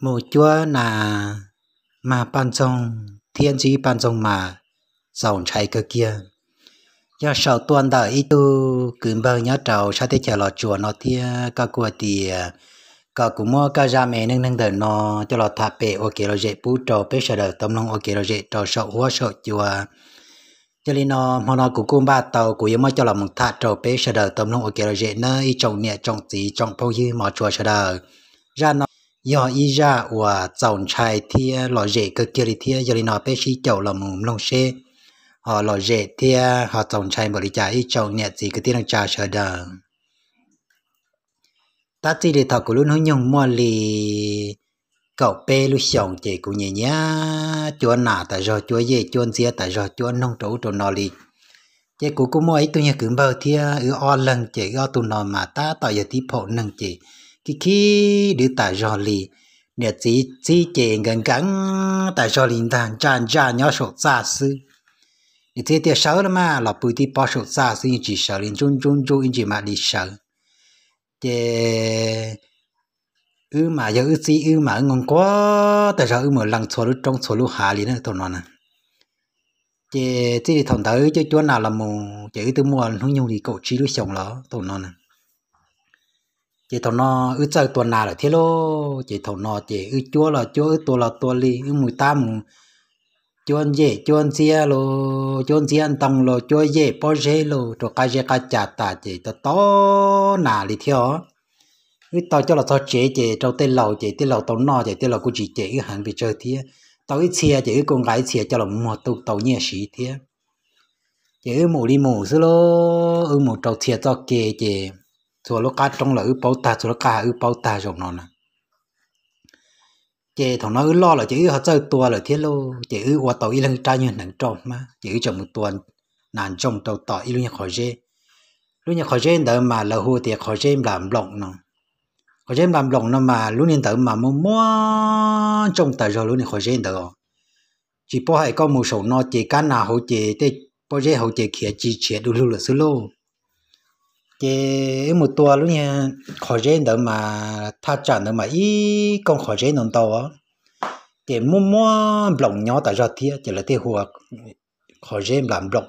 một chúa là mà bàn trong thiên chí bàn trong mà dòng chạy cơ kia do sau tuần đã ít tu cứ bao nhớ trầu sao thế chờ lọ chùa nó thì các của thì cả cũng mua các gia mẹ nâng nâng đời nó cho lọ thà bể ok rồi dễ bú trầu bế sợ đời tâm lòng ok rồi dễ trầu sợ hoa sợ chùa cho nên nó mà nó cũng cung ba tàu cũng yếm cho là một thà trầu bế sợ đời tâm lòng ok rồi dễ nơi trồng nhẹ trồng tí trồng phong dư mà chùa sợ đời ra nó do ý ra và dòng chai thì lò rễ cơ kia thì giờ đi nói bé sĩ chậu là mồm lông xe họ lò rễ thì họ dòng chai bởi chả ý chậu nhẹ gì cái tiếng chả sợ đờ ta chỉ để thọc của luôn hướng nhung mua lì cậu bé lúc sống chỉ cũng nhẹ nhá chúa nà tại rồi chúa gì chúa gì tại rồi chúa nông trấu trộn nò lì chỉ cũng có mua ấy tôi nhớ cứ bao thì ở o lần chỉ ở tụ nò mà ta tại giờ tí phổ nâng chỉ khi khi để tại giò lì nè chỉ chỉ chè gần gắn tại giò lì thằng chan chan nhau sốt xa sư nè thế thì sợ lắm mà là bùi thì bỏ sốt xa sư chỉ sợ liền chun chun chun chỉ mà đi sợ chè ư mà giờ ư chỉ ư mà ngon quá tại sao ư mà lăng xô lúc trong xô lúc lì liền thôi nó nè chè chỉ thì thằng tới chứ chỗ nào là mù chữ từ mua không nhung thì cậu chỉ lúc xong đó tụi nó nè chị thầu nó ư chơi tuần nào là thế lo, chị thầu nó chị ư chúa là chúa ư tua là tua li ư mùi ta mù chúa dễ chúa dễ lo, chúa dễ ăn tông lo, chúa dễ bỏ dễ lo, cho cái gì cái chả ta chị ta to nà li theo ư tao cho là tao chế chị cho tên lầu chị tên lầu tao nọ, chị tên lầu cũng chỉ chế ư hàng bị chơi thế tao ư chia chế ư con gái chia cho là mua tu tàu nhẹ sĩ thế chị ư mù đi mù xí lo, ư mù trâu chia cho kê chị chùa lúc cá trong là ư bao ta chùa lúc cá ư bao ta rồi nó nè chế thằng nó ư lo là chế ư họ chơi tua là thiết lô chế ư qua tàu y lăng trai như nắng trộm mà chế ư chồng một tuần nàng trong tàu tỏ y luôn nhà khỏi dê luôn nhà khỏi dê đỡ mà là hồ thì khỏi chế làm lộng nó khỏi chế làm lộng nó mà luôn nên đỡ mà mua mua trong tàu rồi luôn nhà khỏi chế đỡ chỉ bỏ hai con một số nó chỉ cá nào hồ chế tê bỏ chế hồ chế kia chỉ chuyện đủ lưu là xứ lô cái một tua lúc nha khó dễ đó mà tha chán đó mà ý con khó dễ nón tàu á thì mua mua blong nhỏ tại do thia chỉ là tiêu hùa khó dễ làm blong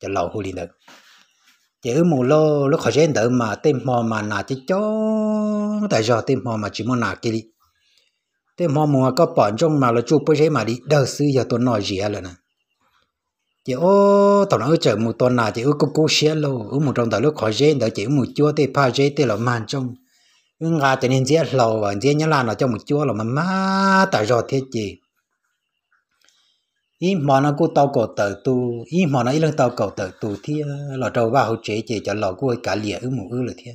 chỉ lâu hồ liền được chỉ ở mùa lô lúc khó dễ đó mà tên mò mà nà chỉ cho tại do tem mò mà chỉ muốn nà cái đi tên mò mua có bỏ trong mà là chụp bơi dễ mà đi đỡ sư giờ tôi nói gì hết rồi nè chị ô tao nói chờ một tuần nào chị ô cũng cố xé lô ô một trong tao lúc khỏi dễ đỡ chị một chua thì pha dễ thì là màn trong nhưng ra cho nên dễ lầu và dễ nhớ là nó cho một chua là mà má tại do thế chị ý mà nó cố tao cầu tử tu ý mà nó ý lưng tao cầu tử tu thì là trâu ba hậu chế chị cho lò cô cả lìa ư một ư là thế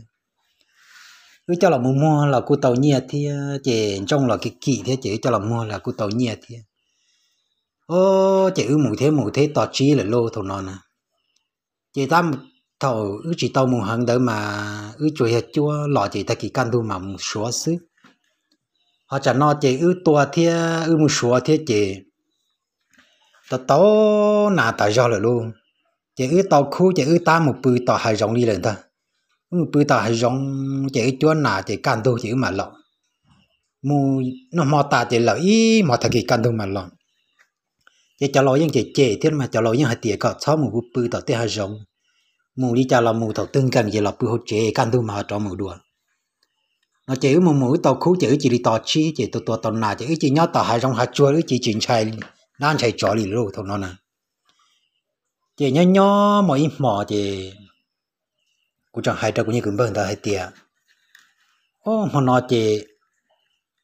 cứ cho là mua mua là cô tàu nhia thì chị trong là cái kỳ thế chị cho là mua là cô tàu nhia thì ô chị ư mù thế mù thế tọt chi là lô thầu non à chị ta thầu ư chị tao mù hăng đỡ mà ư chuối hết chua lọ chị ta kỳ can đu mà mù xóa xứ họ chả no chị ư tua thế ư mù xóa thế chị tao tao nà tao do là lô chị ư tao khu chị ư ta một bự tàu hai rộng đi lên ta một bự tàu hai rộng chị ư chua nà chị can đu chị mà lọ mù nó mò ta chị lợi ý mò thật kỳ can đu mà lọ chỉ cho lo những chỉ chế thế mà cho lo những hạt tiền có sáu mù bút bự tao thế hạt rộng mù đi cho là mù tao tương cần gì là bự hột chế căn tu mà cho mù đùa nó chỉ mù mù tao khú chỉ chỉ đi tao chi chỉ tao tao tao nà chỉ chỉ nhớ tao hạt rộng hạt chua chỉ chuyển chạy nan chạy chó đi luôn thằng nó nè chỉ nhớ nhớ mọi mò chỉ cũng chẳng hay đâu cũng như cũng bận tao hạt tiền ô mà nó chỉ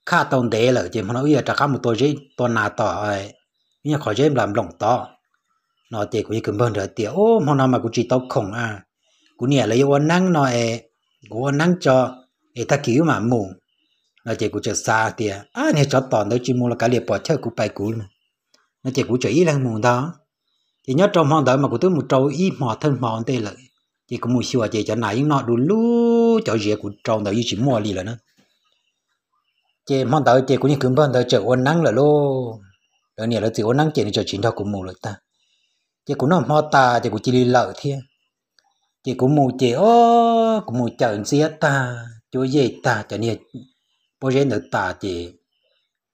khá tông đế là chỉ mà nó bây giờ trả khá một tôi chứ tôi nà tao nhà khỏi chơi làm lòng to nó tiền cũng như cầm bơn rồi tiền ô mà nào mà cũng chỉ tao khổng à cũng nhà lấy ô năng nó e ô năng cho e ta cứu mà mù nó chỉ cũng chờ xa tiền à nhà cho toàn đấy chỉ mua là cái liệp bỏ chơi cũng bay cũ mà nó chỉ cũng chỉ ý là mù đó thì nhớ trong hoàng đời mà cũng tới một trâu ít mò thân mò tê lợi chỉ cũng mua xua chỉ cho nãy nó đủ lú cho dễ cũng trâu đời chỉ mua đi là nó. chỉ hoàng đời chỉ cũng như cầm bơn đời chờ ô năng là luôn rồi nè là chỉ có năng chuyện cho chính thọ của mù rồi ta chỉ cũng nó mò ta chỉ cũng chỉ đi lợ thiên chỉ cũng mù chỉ ô cũng mù chờ xía ta chúa gì ta cho nè bố dễ nữa ta chỉ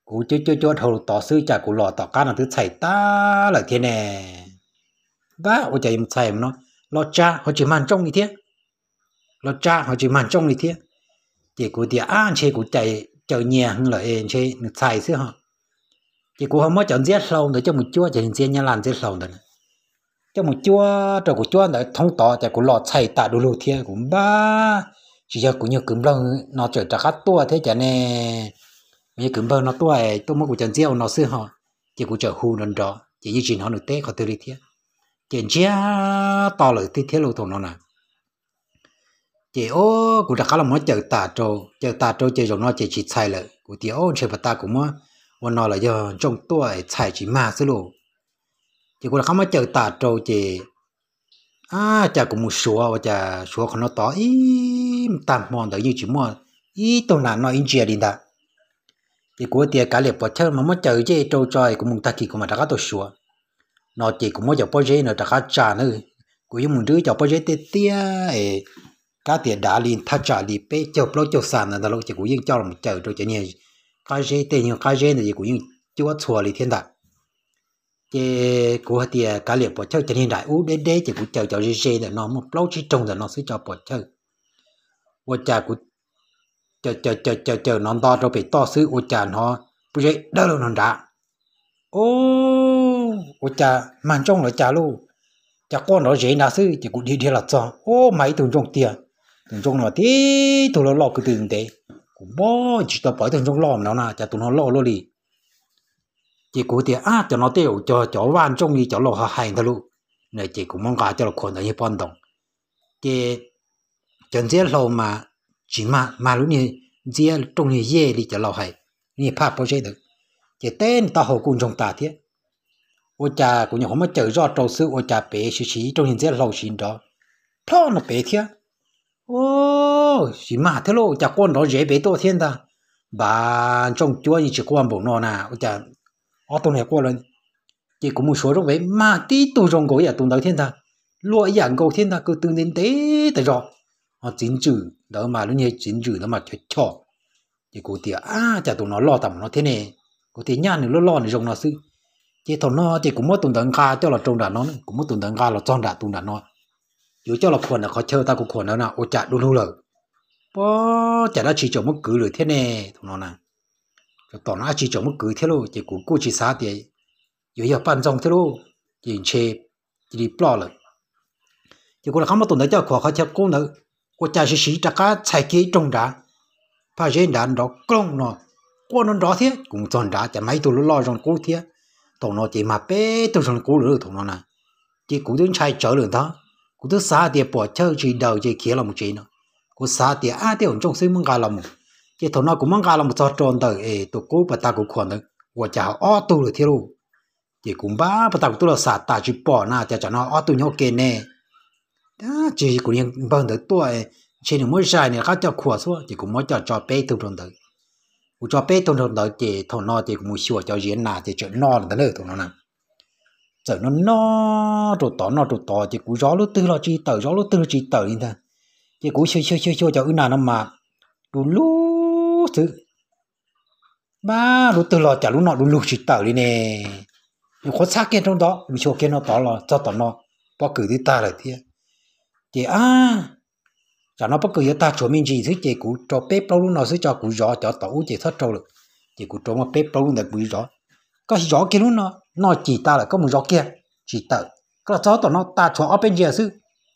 cú chú chú chú thầu tỏ sư chả cú lò tỏ cá là thứ chạy ta là thế nè ba ôi chả im chạy nó lo cha họ chỉ màn trong như thế lo cha họ chỉ màn trong như thế chỉ của thì ăn chế cú chạy chờ nhà hơn là em chế chạy xí họ chỉ cũng không có chọn giết sâu nữa cho một chúa chỉ riêng nhà làm giết sâu nữa cho một chúa cho của chúa nữa thông tỏ cho của lọ chạy tạ đồ lô thiên cũng ba chỉ cho cũng như cứng bông nó trở ra khát tua thế cho nên mấy cứng bông nó tua ấy tôi mới của chọn giết nó xưa họ chỉ cũng trở hù nó đó chỉ như chuyện họ được tế khỏi từ đi thiên chỉ chia to lời thiết thiết lô thùng nó này chị ô cũng đã khá là muốn chờ tà trâu chờ tà trâu chơi giống nó chỉ chỉ sai lợi của chị ô chơi bà ta cũng วันนอน là giờ trong tuổi chạy chỉ mà xí lù chỉ có là không có chờ tạt trâu chỉ à chả cũng một số và chả số còn nó to tạm mòn đấy như chỉ mòn ý tôi là nó in chia đã chỉ có tiền cả liệp bỏ chơi mà mất chờ chứ trâu chơi cũng muốn ta chỉ cũng mà đã có tôi số nó chỉ cũng mới giờ bỏ chơi nó đã có trả nữa cũng như muốn đứa giờ bỏ chơi tê tê ấy cá đã liền thắt trả liền bé chụp lỗ chụp sàn là đó chỉ cũng yên cho là chờ trâu chơi nhẹ cái gì tê nhưng cái gì này cũng chưa chua lì thiên đại cái của họ thì cái liệp bỏ chơi trên hiện đại u đế đế chỉ cũng chờ chờ gì gì là nó một lâu chỉ trông là nó sẽ cho bỏ chơi ô cha của chờ chờ chờ chờ chờ nó to rồi bị to xứ ô cha nó bây giờ đâu là nó đá, ô ô cha mang trong là cha luôn cha con nó dễ nào xứ chỉ cũng đi đi là cho ô mấy tuần trông tiền, tuần trông nó tí tụi nó lọt cái tiền đấy cũng bó chỉ tao bỏ thằng trong lòm nào nà chả tụi nó lo luôn đi chỉ cố tiền á à, cho nó tiêu cho cho van trong đi cho lo hà hành thôi luôn này chỉ cũng mong cả cho nó còn ở như bọn đồng chỉ chân xe lo mà chỉ mà mà lúc này xe trong này dễ đi cho lo hay นี่ภาพโปรเจกต์จะเต้นต่อหัวกุญจงตาเทียโอจากุญยังผมมาเจอรอดโตซื้อโอจาเป๋ชิชิจงเห็นเสียเราชินดอพลอนเป๋เทีย ô chỉ mà thế lộ chả con đó dễ bé to thiên ta bà trong chúa như chỉ quan bộ nó nà ôi chả ô tôi này qua lên chỉ có một số trong vậy mà tí tu gối à tu đầu thiên ta lụa dạng cầu thiên ta cứ tương đến tế tại rõ họ chữ đó mà nó như chính chữ đó mà cho cho chỉ có tiền à chả tụi nó lo tầm nó thế này có tiền nhà nữa lo lo này rồng nó sư chỉ thằng nó chỉ cũng mất tuần tận ca cho là trồng đàn nó cũng mất tuần tận ca là tròn đàn tuần đàn nó dù cho là quần là khó chơi ta cũng quần đó nè ô chả đun hú lờ bó chả đã chỉ cho mất cứ lười thế nè thằng nó nè cho tỏ nó cho mất cứ thế luôn chỉ cũng cố chỉ xa thì dù giờ bàn rong thế luôn chỉ chê chỉ đi bỏ rồi chỉ cũng là không có tồn cho khó chơi cũng nữa cô cha sĩ sĩ ta cá chạy kia trông đá phải dễ đàn công nó cô nó đó thế cũng tròn đá chả mấy tôi lo trong cố thế thằng nó chỉ mà bé tôi trong cố lửa thằng nó nè chỉ cũng đứng chạy trở được đó cú thứ sáu thì bỏ chơi chỉ đầu chỉ kia làm chỉ nữa, cú sáu thì ai à, thì ông trong xứ măng gà làm chỉ thằng nào cũng măng gà làm cho tròn đời ấy tổ cố bắt ta cũng khoan được và chào ó tu được thiếu chỉ cũng ba bắt ta cũng tu là sáu ta chỉ bỏ na cho cho nó ó tu nhau kia nè đó chỉ cũng những bằng được tuổi chỉ những mỗi sai này khác cho khua xuống chỉ cũng mỗi cho cho bé tu tròn đời cú cho bé tu tròn đời chỉ thằng nó chỉ cũng mua sửa cho diễn nà chỉ chuyện no là thế thôi thằng nó nào giờ nó nó rồi tỏ nó rồi tỏ chỉ cú gió lúc tư lo chi tờ gió lúc tư chi tờ như thế, chỉ cú chơi chơi chơi chơi cho ư nào nó mà đủ lú thứ ba lúc tư lo chả lúc nọ đủ lú chỉ tờ đi nè nhưng khó xác kia trong đó mình chỗ kia nó tỏ lo cho tỏ nó bao cử đi ta lại thế chỉ à chả nó bao cử ta chỗ mình gì thứ chỉ cú cho bếp bao lúc nào thứ cho cú gió cho tàu chỉ thoát trâu được chỉ cú trâu mà bếp bao lúc này cú gió có gió kia lúc nào nó chỉ ta là có một gió kia chỉ tự cái là gió tao nó ta cho ở bên kia sư,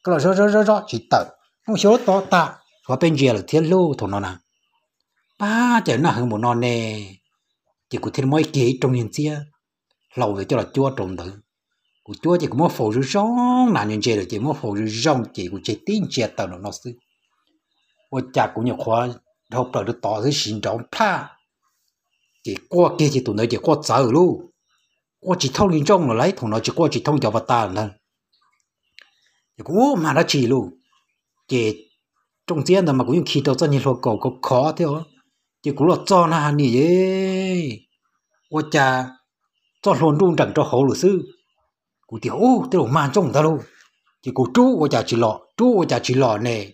cái là gió gió gió gió chỉ tự không số to ta ở bên kia là thiên lưu thổ nó nè ba trời nó hơn một non nè chỉ có thiên mới kỹ trong nhìn xia lâu về cho là chúa trộn tử, của chúa chỉ có một phổ rư rong là nhìn chơi là chỉ một phổ rư rong chỉ của chỉ tin chia tao nó nó sư, ôi cha cũng nhiều khóa học rồi được tỏ thứ sinh trọng pha chỉ qua kia chỉ tụi nó chỉ qua sợ luôn qua chỉ thông liên trong là lấy thằng nó chỉ qua chỉ thông cho vật ta là thì cú mà nó chỉ luôn chỉ trong tiền là mà cũng khi đầu dân nhiều cầu có khó thế đó chỉ cú là cho nó hàng gì ấy qua cha cho luôn luôn chẳng cho hậu luật sư cũng tiểu tiểu mà trong ta luôn chỉ cú chú qua cha chỉ lọ chú qua cha chỉ lọ này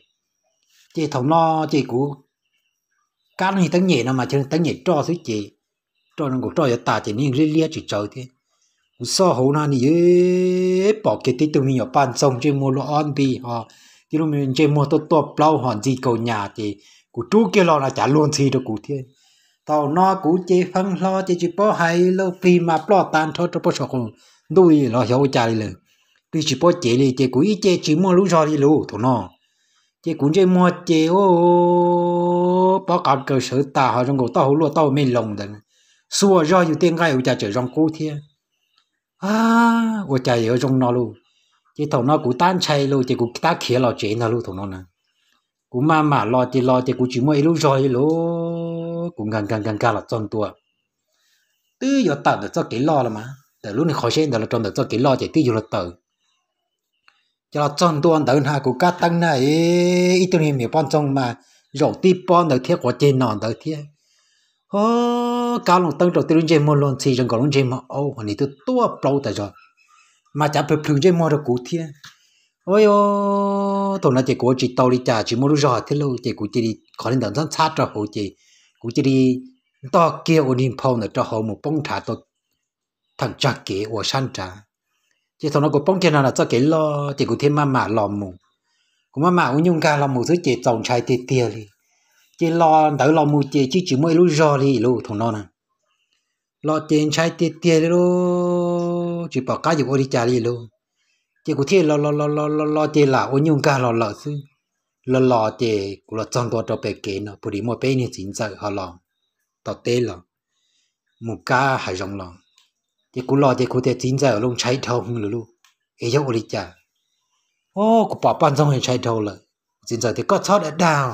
chỉ thằng nó chỉ cú cá nó như tăng nhẹ nó mà chứ tăng nhẹ cho thứ gì cho nó cũng cho ta chỉ nên liên liên chỉ chơi thế so hầu na ni bỏ cái tí tụi mình ở bàn sông chơi mua lo ăn bi họ tí lúc mình chơi mua to to plau hòn gì cầu nhà thì cụ chú kia lo là trả luôn gì đâu cụ thiên tao nó cụ chơi phăng lo chơi chỉ bỏ hay lo phi mà bỏ tan thôi cho bỏ sọc không đuôi lo hiểu trả đi liền vì chỉ bỏ chơi đi chơi cụ ít chơi chỉ mua lũ cho đi lú thôi nó chơi cũng chơi mua chơi ô bỏ cả cơ sở ta họ trong cổ tao hổ lo tao mình lồng đấy xua do nhiều tiền cái ở trả chơi trong cụ thiên 啊，我家有种那路，这头那古单车路，这古大铁老街那路头那呢，古妈妈老的老的古就么一路绕一路，古干干干干了真多，都要到的做给老了嘛，แต่ลูกนี่เขาเช่นแต่เราจนแต่จะกินรอจะที่อยู่ละเตอจะเราจนตัวเดินหากูกัดตั้งไหนอีตัวนี้มีป้อนจงมาเราตีป้อนเดี๋ยวเทียบกว่าเจนนอนเดี๋ยวเทียบโอ้ cá lòng tăng trọng tiêu chế mua lon xì trong lòng chế mà ô còn này tôi tua bầu tại rồi mà chả phải phun chế mua được cụ thiên ôi ô tôi nói chỉ của chỉ tàu đi trả chỉ mua được rồi thế lâu chỉ của chỉ đi khỏi đến đằng sát cho hồ chỉ của chỉ đi to kia ôn im phong là cho hồ một bông trà to thằng cha kế của san trà, chỉ thằng nó của bông kia nào là cho kế lo chỉ của thiên ma mà lò mù của ma mà cũng nhung ca lò mù dưới chỉ trồng trái tê tê đi chỉ lo đỡ lo mua tiền chứ chỉ mua lúc giò đi lúc thằng nó nè à. lo tiền chạy tiền tiền đi lúc chỉ bỏ cá dụng ô đi trả đi lúc chỉ có thể lo lo lo lo lo lo tiền là ô nhung cả lo lo chứ lo lo tiền của lo trong đó cho bé kế nó bù đi mua bé này chính sợ họ lo tao tê lo mua cá hay rong lo chỉ có lo chỉ có thể chính sợ luôn chạy thâu không lúc ai cho ô đi trả ô của bỏ bán xong hay chạy thâu rồi chính sợ thì có sót ở đâu?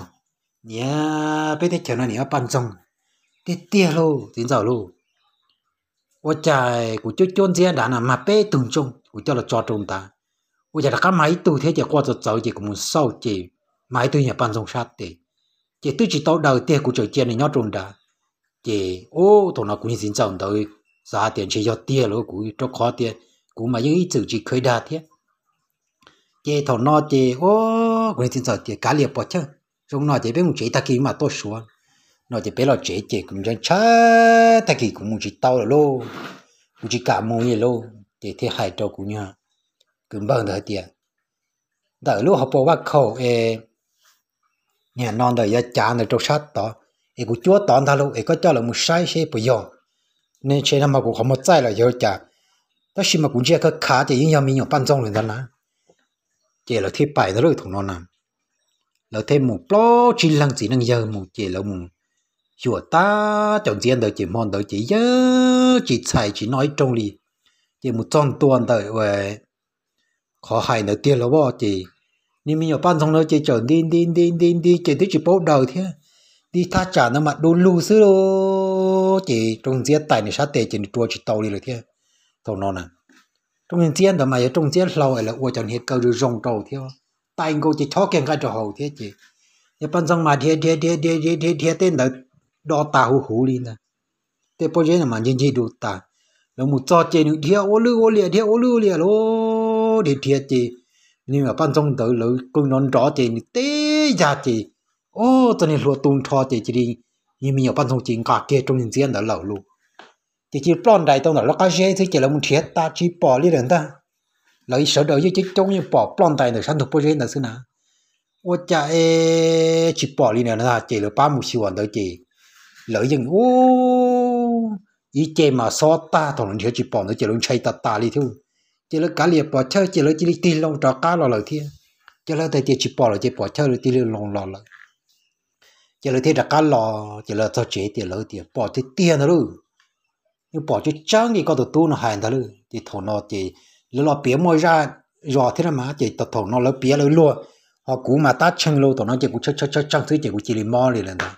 nhà bên đây kiểu này nhà bàn rồng tê tê lô tiến dạo lô ô trời của chú chôn riêng đã là mà bê tùng chung của cho là cho trùng ta trời là các máy tù thế chỉ qua giật dầu chỉ cũng muốn sâu chỉ máy tù nhà bàn rồng sát tê chỉ tôi chỉ tao đầu tiên của trời chia này nhót trùng đã chỉ ô tụi nó cũng dính dòng tới giá tiền chỉ cho tia lô của cho khó tiền cũng mà những chỉ khơi đa thế chỉ thằng nó chỉ ô cũng dính dòng chỉ cá liệp bỏ chứ chúng nó chỉ biết một chỉ ta kỳ mà tôi xuống nó chỉ biết là chỉ chỉ cũng chẳng chả ta kỳ cũng chỉ tao là lô cũng chỉ cả mua gì lô chỉ thế hai trâu cũng nhá cũng bằng thời tiền đợi lúc học bộ bắt khẩu ê nhà non đời gia cha này trâu sát đó ê cũng chúa tòn tha luôn ê có cho là một sai xe bây giờ nên chế năm mà cũng không một sai là giờ cha đó xí mà cũng chỉ có khá thì những nhà mình nhỏ ban trong rồi đó nè chỉ là thiết bài đó rồi thùng nó nằm lỡ thêm một lo chỉ lăng chỉ năng giờ một chỉ lỡ một chùa ta chọn riêng đời chỉ mòn đời chỉ giờ chỉ xài chỉ nói trong lì chỉ một tròn tuần đời về khó hại nữa tiền lỡ bỏ chỉ nhưng mình ở ban trong nó chỉ chọn đi đi đi đi đi chỉ tới chỉ bắt đầu thế đi tha trả nó mặt đôn lưu xứ đồ chỉ trong riêng tài này sát tệ chỉ tua chỉ tàu đi rồi thế thầu nó nè à. trong riêng đó mà ở trong riêng lâu là uo chẳng hết cầu được rong tàu thế tay ngô chỉ cho kiện cái chỗ hồ thế chị nhà bên trong mà thế thế thế thế thế thế thế tên là đo ta hú hú đi nè thế bây giờ mà nhìn chỉ đủ ta, nó một cho chị nữa thế ô lư ô liệt thế ô lư liệt lô để thế chị nhưng mà bên trong tự lự cũng non rõ chị tế ra chị ô cho nên lúa tung cho chị chỉ đi nhưng mà nhiều bên trong chị cả kia trong những diễn đó lẩu luôn thì chỉ plon đại tông đó nó cái gì thì chỉ là một thiết ta chỉ bỏ đi được ta lấy sợ đỡ chứ chống như bỏ plon tay này sản thuộc bơi là xưa nào ô cha ê chỉ bỏ đi nè là chỉ là ba một siêu đỡ chỉ lợi dừng ô ý chế mà so ta thằng nó chỉ bỏ nó chỉ luôn chạy tạt tạt đi thôi chỉ là cá liệp bỏ chơi chỉ là chỉ đi tin lòng trò cá lò lời thiên chỉ là tay chỉ bỏ rồi chỉ bỏ chơi là chỉ là lòng lò lời chỉ là thế là cá lò chỉ là tao chế tiền lợi tiền bỏ thì tiền đó luôn nhưng bỏ cái trắng thì có được tu nó hài đó luôn thì thằng nó thì lỡ lo pía môi ra rò thế là má chỉ tập thổ nó lỡ pía lỡ lúa họ cú mà tát chân lô tổ nó chỉ cú chân chân chân chân thứ chỉ cú chỉ lì mò lì lần đó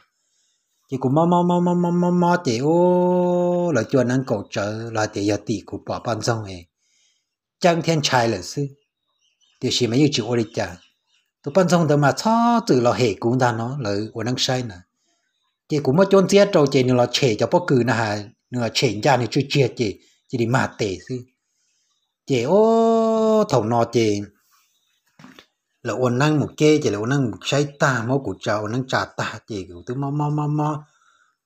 chỉ cú mò mò mò mò mò mò mò chỉ ô là cho năng cầu trợ là chỉ giờ tỷ cú bỏ ban xong ấy chân thiên trai là sư thì chỉ mấy chịu ô đi chả tụi ban xong đó mà cho từ là hệ cú ta nó là ô năng sai nè chỉ cú mà chôn tiết trâu chỉ nó là chè cho bóc cử nè hà nửa chè ra thì chưa chia chỉ chỉ đi mà tệ sư chị ô thầu nọ chị là ổn năng một kê chị là ổn năng một say ta mô của cháu năng trả ta chị của tứ mò mò mò mò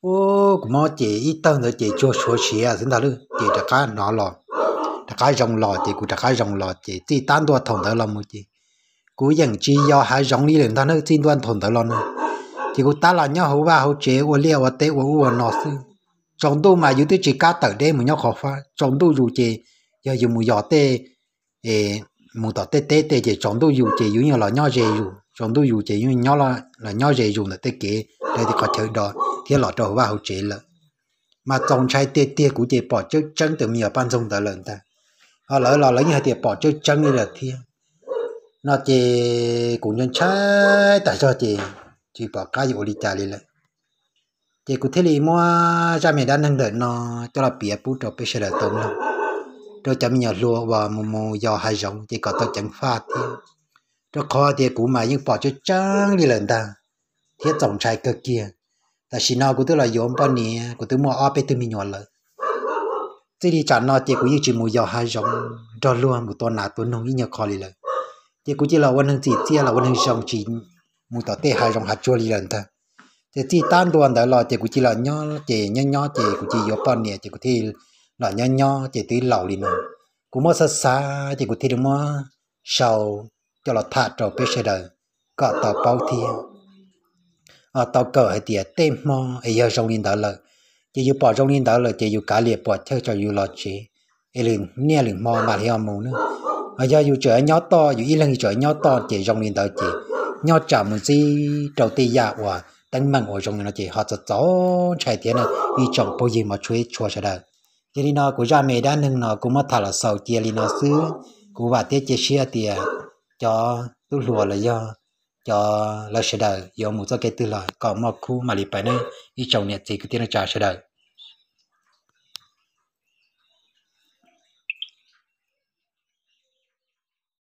ô của mò chị ít tân rồi chị cho số xí à xin ta lư chị đã cá nọ lò đã cá rồng lò chị cũng đã cá rồng lò chị chị tan tua thầu tới lòng một chị của dân chi do hai rồng đi lên ta nữa xin đoan thầu tới lòng chị cũng ta là nhau hậu ba hậu chế ô liêu ô tế ô ô nọ xin trong tu mà dưới tư chỉ cá tờ đêm mà nhau khó phá trong tu dù chị giờ dùng mù giọt tê ê mù tọt tê tê tê chỉ chọn đồ dùng chỉ dùng như là nhau dễ dùng chọn đồ dùng chỉ dùng nhau là là nhau dễ dùng là tê kế đây thì có chơi đó thì lọt trâu vào hậu chế là mà trong trái tê tê của chị bỏ chứ chân từ nhiều ban sông tới lần ta họ lỡ lỡ lỡ như thì bỏ chứ chân đi là thiên nó chị cũng nhân trái tại sao chị chị bỏ cá dụ đi trả đi lại chị cũng thế thì mua ra mẹ đã nâng đợi nó cho là bịa bút rồi, bây giờ là tôm lắm đó chấm nhỏ lúa và mù mù gió hai giống chỉ có tôi chẳng phát thì tôi khó thì cũng mà những bỏ cho trắng đi lần ta thiết tổng trai cơ kia ta xin nào của tôi là yếm bao nè của tôi mua áp tôi mình nhỏ lợi thế đi chán nó thì cũng như chỉ mù gió hai giống đó luôn một tuần nào tuần nông như khó đi lợi thì cũng chỉ là quan hàng chỉ chia là quan hàng giống chỉ mù tao tê hai giống hạt chua đi lần ta thì chỉ tan tuần đó là thì cũng chỉ là nhỏ thì nhỏ nhỏ thì cũng chỉ yếm bao nè thì cũng thì là nho nho chỉ tí lẩu đi nè cũng mới xa xa chỉ cũng thi được mới sầu cho là thả trò bê xe đời có tàu bao thi, à ờ, tàu cờ hay tiệt tem mò ấy giờ trong linh đạo lời chỉ yêu bỏ trong linh đạo lời chỉ yêu cá liệt bỏ theo cho yêu lo chế ấy liền nghe liền mò mà hiểu mù nữa à giờ yêu chở nhỏ to yêu ít lần chở nhỏ to chỉ trong linh đạo chỉ nhỏ chả muốn gì đầu tiên dạ hòa đánh mạnh ở trong nó chỉ họ sẽ cháu chạy thế này đi chọn bao gì mà chui chua sẽ đời chỉ đi nó của gia mẹ đã nâng nó cũng mất thà là sầu chia đi nó xứ của bà tiết chia sẻ thì à, cho tu lùa là do cho là sẽ đời do một số cái từ là có một khu mà lì bài này đi trồng nhà thì cứ tiếng là trả sẽ đời